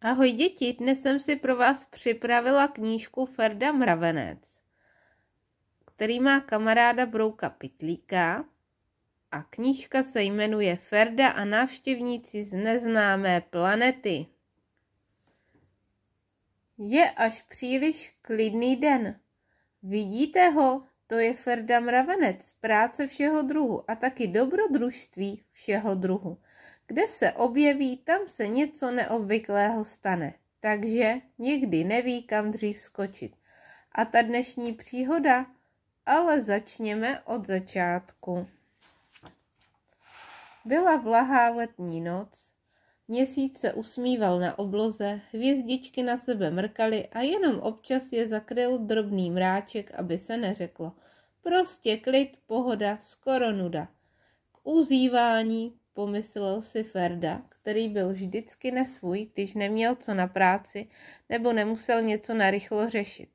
Ahoj děti, dnes jsem si pro vás připravila knížku Ferda Mravenec, který má kamaráda Brouka Pitlíka a knížka se jmenuje Ferda a návštěvníci z neznámé planety. Je až příliš klidný den. Vidíte ho? To je Ferda Mravenec, práce všeho druhu a taky dobrodružství všeho druhu. Kde se objeví, tam se něco neobvyklého stane, takže nikdy neví, kam dřív skočit. A ta dnešní příhoda? Ale začněme od začátku. Byla vlahá letní noc, Měsíc se usmíval na obloze, hvězdičky na sebe mrkaly a jenom občas je zakryl drobný mráček, aby se neřeklo. Prostě klid, pohoda, skoro nuda. K uzývání, pomyslel si Ferda, který byl vždycky nesvůj, když neměl co na práci nebo nemusel něco narychlo řešit.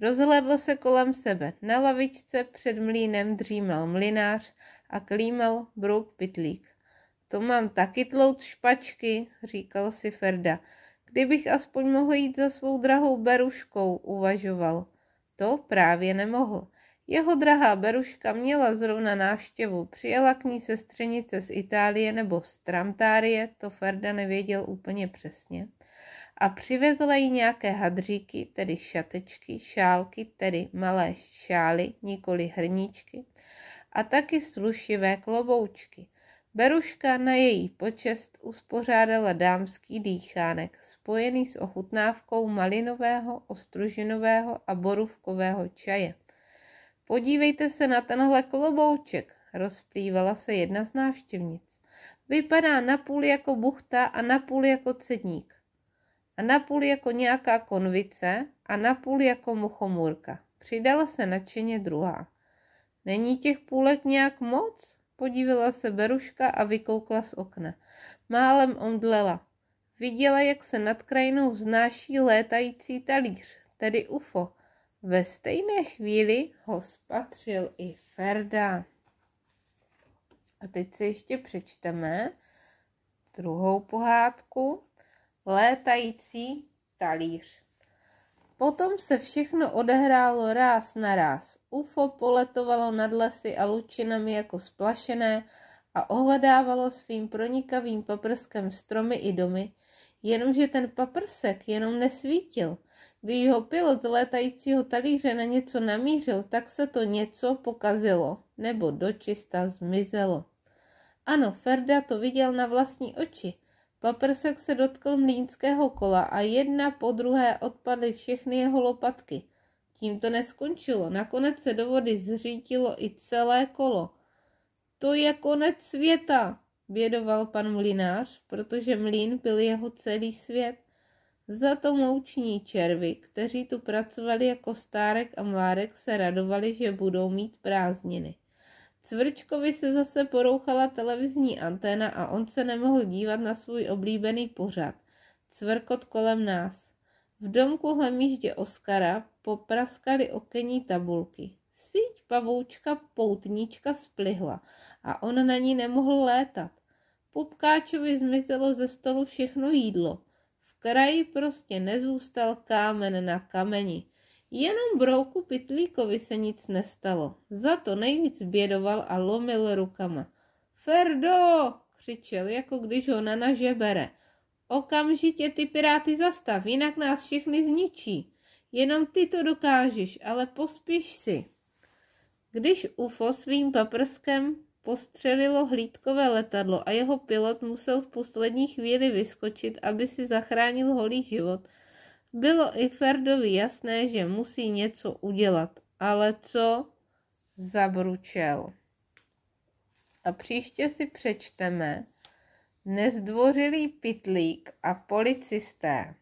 Rozhledl se kolem sebe. Na lavičce před mlínem dřímal mlinář a klímal brouk pitlík. To mám taky tlout špačky, říkal si Ferda. Kdybych aspoň mohl jít za svou drahou beruškou, uvažoval. To právě nemohl. Jeho drahá Beruška měla zrovna návštěvu. Přijela k ní sestřenice z Itálie nebo z Tramtárie, to Ferda nevěděl úplně přesně. A přivezla jí nějaké hadříky, tedy šatečky, šálky, tedy malé šály, nikoli hrníčky, a taky slušivé kloboučky. Beruška na její počest uspořádala dámský dýchánek, spojený s ochutnávkou malinového, ostružinového a borůvkového čaje. Podívejte se na tenhle klobouček, rozplývala se jedna z návštěvnic. Vypadá napůl jako buchta a napůl jako cedník. A napůl jako nějaká konvice a napůl jako muchomůrka. Přidala se nadšeně druhá. Není těch půlek nějak moc? Podívala se Beruška a vykoukla z okna. Málem omdlela. Viděla, jak se nad krajinou vznáší létající talíř, tedy UFO, ve stejné chvíli ho spatřil i Ferda. A teď se ještě přečteme druhou pohádku Létající talíř. Potom se všechno odehrálo ráz na ráz. UFO poletovalo nad lesy a lučinami jako splašené a ohledávalo svým pronikavým paprskem stromy i domy, jenomže ten paprsek jenom nesvítil – když ho pilot z létajícího talíře na něco namířil, tak se to něco pokazilo nebo dočista zmizelo. Ano, Ferda to viděl na vlastní oči. Paprsek se dotkl mlínského kola a jedna po druhé odpadly všechny jeho lopatky. Tím to neskončilo, nakonec se do vody zřítilo i celé kolo. To je konec světa, bědoval pan mlinář, protože mlín byl jeho celý svět. Za to mouční červy, kteří tu pracovali jako stárek a mládek, se radovali, že budou mít prázdniny. Cvrčkovi se zase porouchala televizní anténa a on se nemohl dívat na svůj oblíbený pořad. Cvrkot kolem nás. V domku hlemíždě Oskara popraskali okenní tabulky. Síť pavoučka poutníčka splihla a on na ní nemohl létat. Pupkáčovi zmizelo ze stolu všechno jídlo kraji prostě nezůstal kámen na kameni. Jenom brouku Pitlíkovi se nic nestalo. Za to nejvíc bědoval a lomil rukama. Ferdo! křičel, jako když ho naže bere. Okamžitě ty piráty zastav, jinak nás všechny zničí. Jenom ty to dokážeš, ale pospíš si. Když UFO svým paprskem postřelilo hlídkové letadlo a jeho pilot musel v poslední chvíli vyskočit, aby si zachránil holý život. Bylo i Ferdovi jasné, že musí něco udělat, ale co? Zabručel. A příště si přečteme nezdvořilý pitlík a policisté.